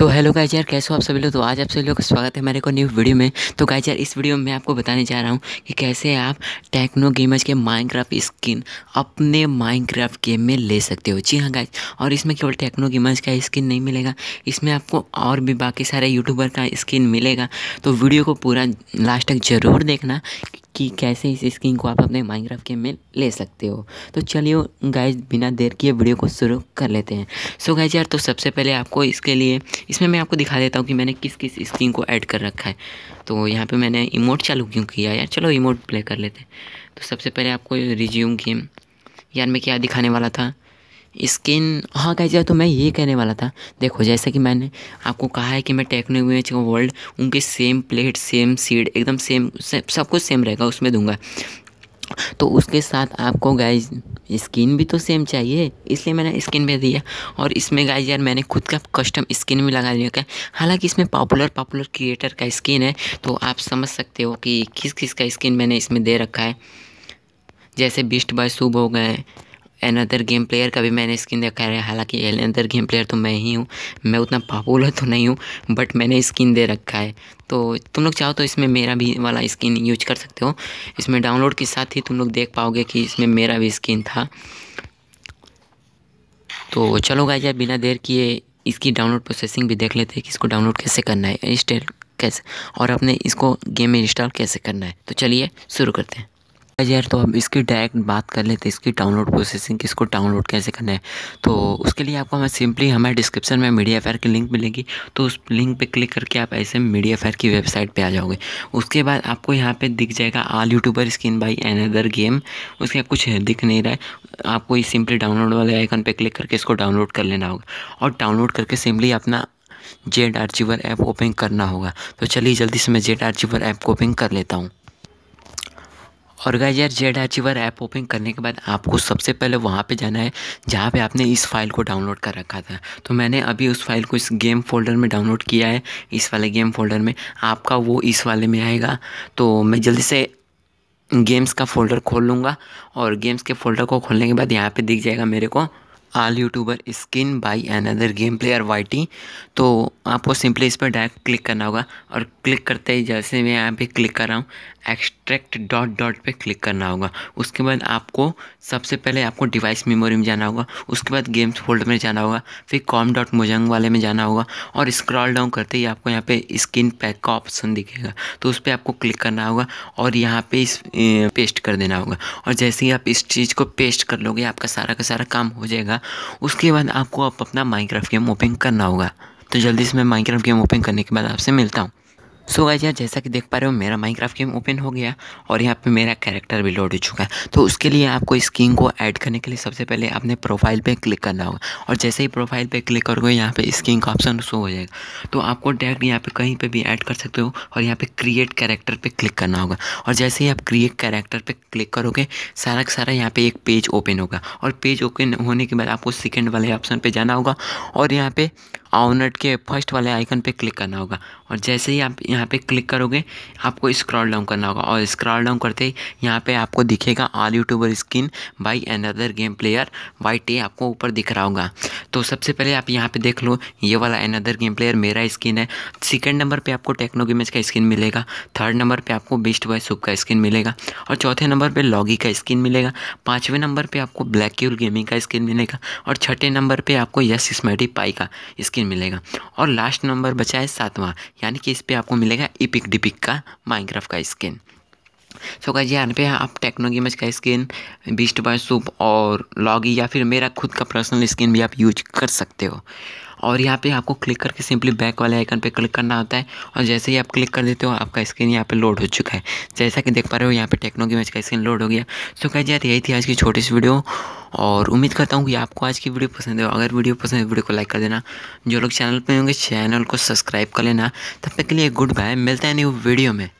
तो hello guys यार कैसे हो आप सभी लोग तो आज आप सभी लोग का स्वागत है मेरे को न्यू वीडियो में तो गाइज यार इस वीडियो में मैं आपको बताने जा रहा हूँ कि कैसे आप टेक्नो गेमर्स के माइनक्राफ्ट स्किन अपने माइनक्राफ्ट गेम में ले सकते हो जी हाँ गाइज और इसमें केवल टेक्नो गेमर्स का स्किन नहीं मिलेगा इसमें आपको और भी बाकी सारे यूट्यूबर का स्किन मिलेगा तो वीडियो को पूरा लास्ट तक ज़रूर देखना कि कैसे इस स्किन को आप अपने माइनक्राफ्ट गेम में ले सकते हो तो चलिए गाइज बिना देर किए वीडियो को शुरू कर लेते हैं सो गाइज यार तो सबसे पहले आपको इसके लिए इसमें मैं आपको दिखा देता हूँ कि मैंने किस किस स्किन को ऐड कर रखा है तो यहाँ पर मैंने इमोट चालू क्यों किया यार चलो इमोट प्ले कर लेते हैं तो सबसे पहले आपको रिज्यूम गेम यार मैं क्या दिखाने वाला था स्किन हाँ जाए तो मैं ये कहने वाला था देखो जैसा कि मैंने आपको कहा है कि मैं टेक्नो इमेज वर्ल्ड उनके सेम प्लेट सेम सीड एकदम सेम से, सब कुछ सेम रहेगा उसमें दूंगा तो उसके साथ आपको गाइज स्किन भी तो सेम चाहिए इसलिए मैंने स्किन भी दिया और इसमें गाइज यार मैंने खुद का कस्टम स्किन भी लगा लिया क्या हालांकि इसमें पॉपुलर पॉपुलर क्रिएटर का स्किन है तो आप समझ सकते हो कि किस किस का स्किन मैंने इसमें दे रखा है जैसे बिस्ट बाय शुभ हो गए अनदर गेम प्लेयर का भी मैंने स्किन देखा है हालांकि एनअर गेम प्लेयर तो मैं ही हूँ मैं उतना पॉपुलर तो नहीं हूँ बट मैंने स्किन दे रखा है तो तुम लोग चाहो तो इसमें मेरा भी वाला स्किन यूज कर सकते हो इसमें डाउनलोड के साथ ही तुम लोग देख पाओगे कि इसमें मेरा भी स्किन था तो चलो गाइज यार बिना देर किए इसकी डाउनलोड प्रोसेसिंग भी देख लेते हैं कि इसको डाउनलोड कैसे करना है इंस्टॉल कैसे और अपने इसको गेम में इंस्टॉल कैसे करना है तो चलिए शुरू करते हैं यार तो हम इसकी डायरेक्ट बात कर लेते हैं इसकी डाउनलोड प्रोसेसिंग कि इसको डाउनलोड कैसे करना है तो उसके लिए आपको हमें सिंपली हमारे डिस्क्रिप्शन में मीडिया फेयर की लिंक मिलेगी तो उस लिंक पे क्लिक करके आप ऐसे मीडिया फायर की वेबसाइट पे आ जाओगे उसके बाद आपको यहाँ पे दिख जाएगा all YouTuber skin by an game उसके कुछ दिख नहीं रहा है आपको इस सिंपली डाउनलोड वाले आइकन पर क्लिक करके इसको डाउनलोड कर लेना होगा और डाउनलोड करके सिंपली अपना जेड आर्चिवर ऐप ओपन करना होगा तो चलिए जल्दी से मैं जेड आर्चिवर ऐप को ओपन कर लेता हूँ और गाइज यार जेड आर्चीवर ऐप ओपन करने के बाद आपको सबसे पहले वहाँ पे जाना है जहाँ पे आपने इस फाइल को डाउनलोड कर रखा था तो मैंने अभी उस फाइल को इस गेम फोल्डर में डाउनलोड किया है इस वाले गेम फोल्डर में आपका वो इस वाले में आएगा तो मैं जल्दी से गेम्स का फोल्डर खोल लूँगा और गेम्स के फोल्डर को खोलने के बाद यहाँ पर दिख जाएगा मेरे को all YouTuber skin by an other game player Y तो आपको सिंपली इस पर डायरेक्ट क्लिक करना होगा और क्लिक करते ही जैसे मैं यहाँ पे क्लिक कर रहा हूँ एक्सट्रैक्ट डॉट डॉट पे क्लिक करना होगा उसके बाद आपको सबसे पहले आपको डिवाइस मेमोरी में जाना होगा उसके बाद गेम्स फोल्डर में जाना होगा फिर कॉम डॉट मोजंग वाले में जाना होगा और स्क्रॉल डाउन करते ही आपको यहाँ पे स्किन पैक का ऑप्शन दिखेगा तो उस पर आपको क्लिक करना होगा और यहाँ पे इस पेस्ट कर देना होगा और जैसे ही आप इस चीज़ को पेस्ट कर लोगे आपका सारा का सारा काम हो जाएगा उसके बाद आपको आप अपना माइक्राफ्ट गेम ओपन करना होगा तो जल्दी से मैं माइक्राफ्ट गेम ओपन करने के बाद आपसे मिलता हूँ सो गाइज यार जैसा कि देख पा रहे हो मेरा माइनक्राफ्ट गेम ओपन हो गया और यहाँ पे मेरा कैरेक्टर भी लोड हो चुका है तो उसके लिए आपको इस को ऐड करने के लिए सबसे पहले आपने प्रोफाइल पे क्लिक करना होगा और जैसे ही प्रोफाइल पे क्लिक करोगे यहाँ पे इस का ऑप्शन शो हो जाएगा तो आपको डायरेक्ट यहाँ पे कहीं पर भी ऐड कर सकते हो और यहाँ पर क्रिएट कैरेक्टर पर क्लिक करना होगा और जैसे ही आप क्रिएट कैरेक्टर पर क्लिक करोगे सारा का सारा यहाँ पर एक पेज ओपन होगा और पेज ओपन होने के बाद आपको सेकेंड वाले ऑप्शन पर जाना होगा और यहाँ पर आउनट के फर्स्ट वाले आइकन पे क्लिक करना होगा और जैसे ही आप यहाँ पे क्लिक करोगे आपको स्क्रॉल डाउन करना होगा और स्क्रॉल डाउन करते ही यहाँ पे आपको दिखेगा all YouTuber skin by another game player Y T आपको ऊपर दिख रहा होगा तो सबसे पहले आप यहाँ पे देख लो ये वाला अनदर गेम प्लेयर मेरा स्किन है सेकेंड नंबर पर आपको टेक्नो गेमेज का स्किन मिलेगा थर्ड नंबर पर आपको बेस्ट बॉय सुप का स्किन मिलेगा और चौथे नंबर पर लॉगी का स्किन मिलेगा पाँचवें नंबर पर आपको ब्लैक क्यूल गेमिंग का स्किन मिलेगा और छठे नंबर पर आपको यस स्मैडी पाई का स्किन स्किन मिलेगा और लास्ट नंबर बचा है सातवां यानी कि इस पर आपको मिलेगा इपिक डिपिक का माइनक्राफ्ट का स्किन सो गाइज यहाँ पे आप टेक्नो गेमर्स का स्किन बीस्ट बाय सूप और लॉगी या फिर मेरा खुद का पर्सनल स्किन भी आप यूज कर सकते हो और यहाँ पे आपको क्लिक करके सिंपली बैक वाले आइकन पे क्लिक करना होता है और जैसे ही आप क्लिक कर देते हो आपका स्क्रीन यहाँ पे लोड हो चुका है जैसा कि देख पा रहे हो यहाँ पे टेक्नो की मैच का स्क्रीन लोड हो गया सो कह यार यही थी आज की छोटी सी वीडियो और उम्मीद करता हूँ कि आपको आज की वीडियो पसंद है अगर वीडियो पसंद है वीडियो को लाइक कर देना जो लोग चैनल पर होंगे चैनल को सब्सक्राइब कर लेना तब तक के लिए गुड बाय मिलता है नहीं वीडियो में